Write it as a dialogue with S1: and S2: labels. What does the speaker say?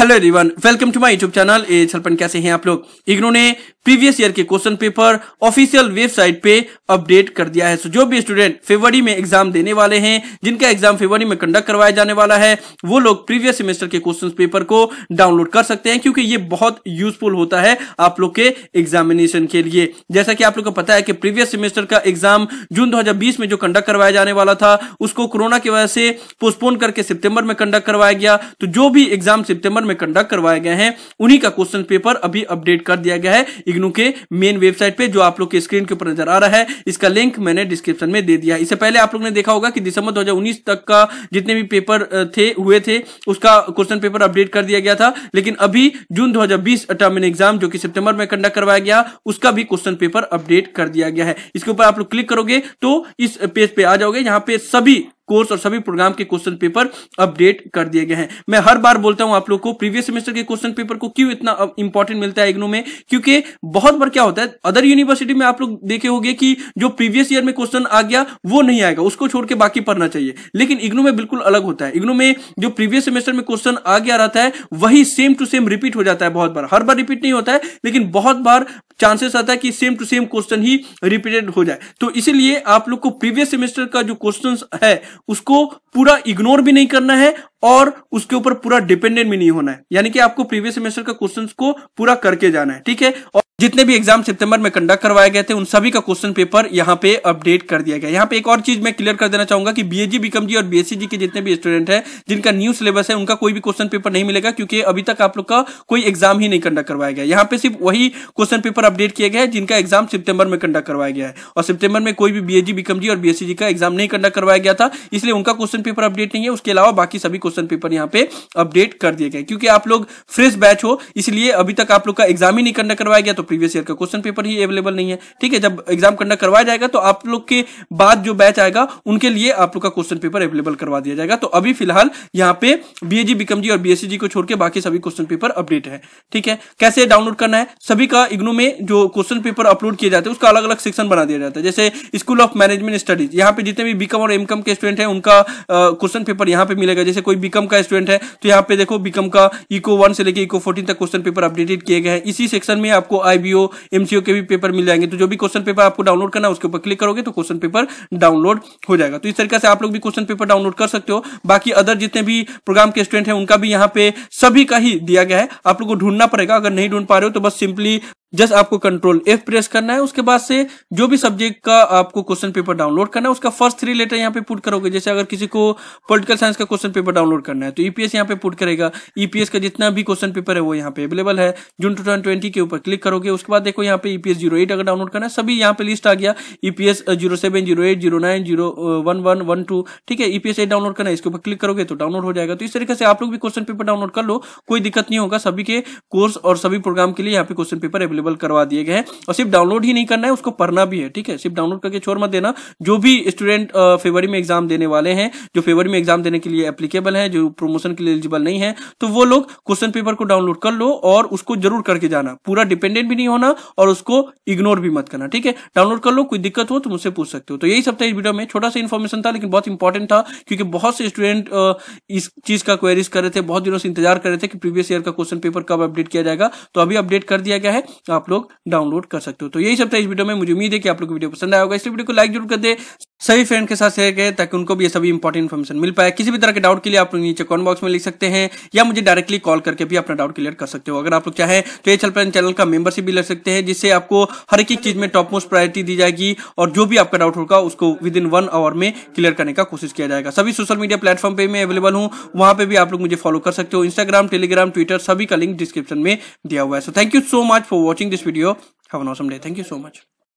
S1: hello everyone welcome to my YouTube channel ए छलपन कैसे हैं आप लोग इग्नो ने प्रीवियस ईयर के क्वेश्चन पेपर ऑफिशियल वेबसाइट पे अपडेट कर दिया है सो so, जो भी स्टूडेंट फेवरी में एग्जाम देने वाले हैं जिनका एग्जाम फेवरी में कंडक्ट करवाया जाने वाला है वो लोग प्रीवियस सेमेस्टर के क्वेश्चन पेपर को डाउनलोड कर सकते हैं क्योंकि ये बहुत यूजफुल होता है आप लोग के एग्जामिनेशन के लिए जैसा कि आप लोग को पता है कि प्रीवियस सेमेस्टर का एग्जाम जून दो में जो कंडक्ट करवाया जाने वाला था उसको कोरोना की वजह से पोस्टपोन करके सितंबर में कंडक्ट करवाया गया तो जो भी एग्जाम सितंबर में कंडक्ट करवाए गए हैं उन्हीं का क्वेश्चन पेपर अभी अपडेट कर दिया गया है इग्नू के मेन वेबसाइट पे जो आप लोग के स्क्रीन के ऊपर नजर आ रहा है इसका लिंक मैंने डिस्क्रिप्शन में दे दिया इससे पहले आप लोग ने देखा होगा कि दिसंबर दो तक का जितने भी पेपर थे हुए थे उसका क्वेश्चन पेपर अपडेट कर दिया गया था लेकिन अभी जून दो हजार इन एग्जाम जो कि सितंबर में कंडक्ट करवाया गया उसका भी क्वेश्चन पेपर अपडेट कर दिया गया है इसके ऊपर आप लोग क्लिक करोगे तो इस पेज पे आ जाओगे यहाँ पे सभी कोर्स और सभी प्रोग्राम के क्वेश्चन पेपर अपडेट कर दिए गए हैं मैं हर बार बोलता हूं आप लोग को प्रीवियस सेमेस्टर के क्वेश्चन पेपर को क्यों इतना इंपॉर्टेंट मिलता है इग्नू में क्योंकि बहुत बार क्या होता है अदर यूनिवर्सिटी में आप लोग देखे होंगे कि जो प्रीवियस ईयर में क्वेश्चन आ गया वो नहीं आएगा उसको छोड़ के बाकी पढ़ना चाहिए लेकिन इग्नू में बिल्कुल अलग होता है इग्नू में जो प्रीवियस सेमेस्टर में क्वेश्चन आ गया रहता है वही सेम टू सेम रिपीट हो जाता है बहुत बार हर बार रिपीट नहीं होता है लेकिन बहुत बार चांसेस आता है कि सेम टू सेम क्वेश्चन ही रिपीटेड हो जाए तो इसीलिए आप लोग को प्रीवियस सेमेस्टर का जो क्वेश्चन है उसको पूरा इग्नोर भी नहीं करना है और उसके ऊपर पूरा डिपेंडेंट भी नहीं होना है यानी कि आपको प्रीवियस सेमेस्टर का क्वेश्चन को पूरा करके जाना है ठीक है और जितने भी एग्जाम सितंबर में कंडक्ट करवाए गए थे उन सभी का क्वेश्चन पेपर यहाँ पे अपडेट कर दिया गया यहाँ पे एक और चीज मैं क्लियर कर देना चाहूंगा कि बीएजी बीकम जी और बीएससी जी के जितने भी स्टूडेंट है जिनका न्यू सिलेबस है उनका कोई भी क्वेश्चन पेपर नहीं मिलेगा क्योंकि अभी तक आप लोग का कोई एग्जाम ही नहीं कंडक्ट करवाया गया यहाँ पे सिर्फ वही क्वेश्चन पेपर अपडेट किया गया है जिनका एग्जाम सितंबर में कंडक्ट करवाया गया है और सितंबर में कोई भी जी बीकम जी और बीएससी जी का एग्जाम नहीं कंडक्ट करवाया गया था इसलिए उनका क्वेश्चन पेपर अपडेट नहीं है उसके अलावा बाकी सभी क्वेश्चन पेपर यहाँ पे अपडेट कर दिए गए क्योंकि आप लोग फ्रेश बैच हो इसलिए अभी तक आप लोग का एग्जाम ही नहीं कंडक्ट करवाया गया तो प्रीवियस ईयर का क्वेश्चन पेपर ही अवेलेबल नहीं है ठीक है जब एग्जाम कंडक्ट करवाया जाएगा तो आप लोग के बाद जो बैच आएगा उनके लिए आप लोग का क्वेश्चन पेपर अवेलेबल करवा दिया जाएगा तो अभी फिलहाल यहाँ पे बी बीएजी बिकम जी और बी जी e को छोड़ के बाकी सभी क्वेश्चन पेपर अपडेट है ठीक है कैसे डाउनलोड करना है सभी का इग्नू में जो क्वेश्चन पेपर अपलोड किया जाता है उसका अलग अलग सेक्शन बना दिया जाता है जैसे स्कूल ऑफ मैनेजमेंट स्टडीज यहाँ पे जितने भी बीकम और एमकम के स्टूडेंट है उनका क्वेश्चन पेपर यहाँ पे मिलेगा जैसे कोई बीकम का स्टूडेंट है तो यहाँ पे देखो बीकम का इको e वन से लेकर इको फोर्टीन तक क्वेश्चन पेपर अपडेटेड किए गए हैं इसी सेक्शन में आपको आई आईबीओ एमसीओ के भी पेपर मिल जाएंगे तो जो भी क्वेश्चन पेपर आपको डाउनलोड करना है उसके ऊपर क्लिक करोगे तो क्वेश्चन पेपर डाउनलोड हो जाएगा तो इस तरीके से आप लोग भी क्वेश्चन पेपर डाउनलोड कर सकते हो बाकी अदर जितने भी प्रोग्राम के स्टूडेंट है उनका भी यहाँ पे सभी का ही दिया गया है आप लोग को ढूंढना पड़ेगा अगर नहीं ढूंढ पा रहे हो तो बस सिंपली जस्ट आपको कंट्रोल एफ प्रेस करना है उसके बाद से जो भी सब्जेक्ट का आपको क्वेश्चन पेपर डाउनलोड करना है उसका फर्स्ट थ्री लेटर यहाँ पे पुट करोगे जैसे अगर किसी को पॉलिटिकल साइंस का क्वेश्चन पेपर डाउनलोड करना है तो ईपीएस e यहाँ पे पुट करेगा ईपीएस e का जितना भी क्वेश्चन पेपर है वो यहाँ पे अवेलेबल है जून टू के ऊपर क्लिक करोगे उसके बाद देखो यहाँ पे ईपीएस e जीरो अगर डाउनलोड करना है सभी यहाँ पे लिस्ट आ गया EPS zero seven zero eight zero nine zero one one one two ठीक है ईपीएस एट डाउनलोड करना है इसके ऊपर क्लिक करोगे तो डाउनलोड हो जाएगा तो इस तरीके से आप लोग भी क्वेश्चन पेपर डाउनलोड कर लो कोई दिक्कत नहीं होगा सभी के कोर्स और सभी प्रोग्राम के लिए यहाँ पे क्वेश्चन पेपर अवेलेबल अवेलेबल करवा दिए गए हैं और सिर्फ डाउनलोड ही नहीं करना है उसको पढ़ना भी है ठीक है सिर्फ डाउनलोड करके छोड़ मत देना जो भी स्टूडेंट फेवरी में एग्जाम देने वाले हैं जो फेवरी में एग्जाम देने के लिए एप्लीकेबल है जो प्रमोशन के लिए एलिजिबल नहीं है तो वो लोग क्वेश्चन पेपर को डाउनलोड कर लो और उसको जरूर करके जाना पूरा डिपेंडेंट भी नहीं होना और उसको इग्नोर भी मत करना ठीक है डाउनलोड कर लो कोई दिक्कत हो तो मुझसे पूछ सकते हो तो यही सब था इस वीडियो में छोटा सा इन्फॉर्मेशन था लेकिन बहुत इंपॉर्टेंट था क्योंकि बहुत से स्टूडेंट इस चीज का क्वेरीज कर रहे थे बहुत दिनों से इंतजार कर रहे थे कि प्रीवियस ईयर का क्वेश्चन पेपर कब अपडेट किया जाएगा तो अभी अपडेट कर दिया गया है आप लोग डाउनलोड कर सकते हो तो यही सब था इस वीडियो में मुझे उम्मीद है कि आप लोग वीडियो पसंद आया होगा इसलिए वीडियो को लाइक जरूर कर दे सभी फ्रेंड के साथ शेयर करें ताकि उनको भी ये सभी इंपॉर्टेंट इन्फॉर्मेशन मिल पाए किसी भी तरह के डाउट के लिए आप लोग नीचे कॉमेंट बॉक्स में लिख सकते हैं या मुझे डायरेक्टली कॉल करके भी अपना डाउट क्लियर कर सकते हो अगर आप लोग चाहें तो ये चल चैनल का मेंबरशिप भी ले सकते हैं जिससे आपको हर एक चीज में टॉप मोस्ट प्रायोरिटी दी जाएगी और जो भी आपका डाउट होगा उसको विद इन वन आवर में क्लियर करने का कोशिश किया जाएगा सभी सोशल मीडिया प्लेटफॉर्म पर मैं अवेलेबल हूँ वहां पर भी आप लोग मुझे फॉलो कर सकते हो इंस्टाग्राम टेलीग्राम ट्विटर सभी का लिंक डिस्क्रिप्शन में दिया हुआ है so thank you so much for watching this video have an awesome day thank you so much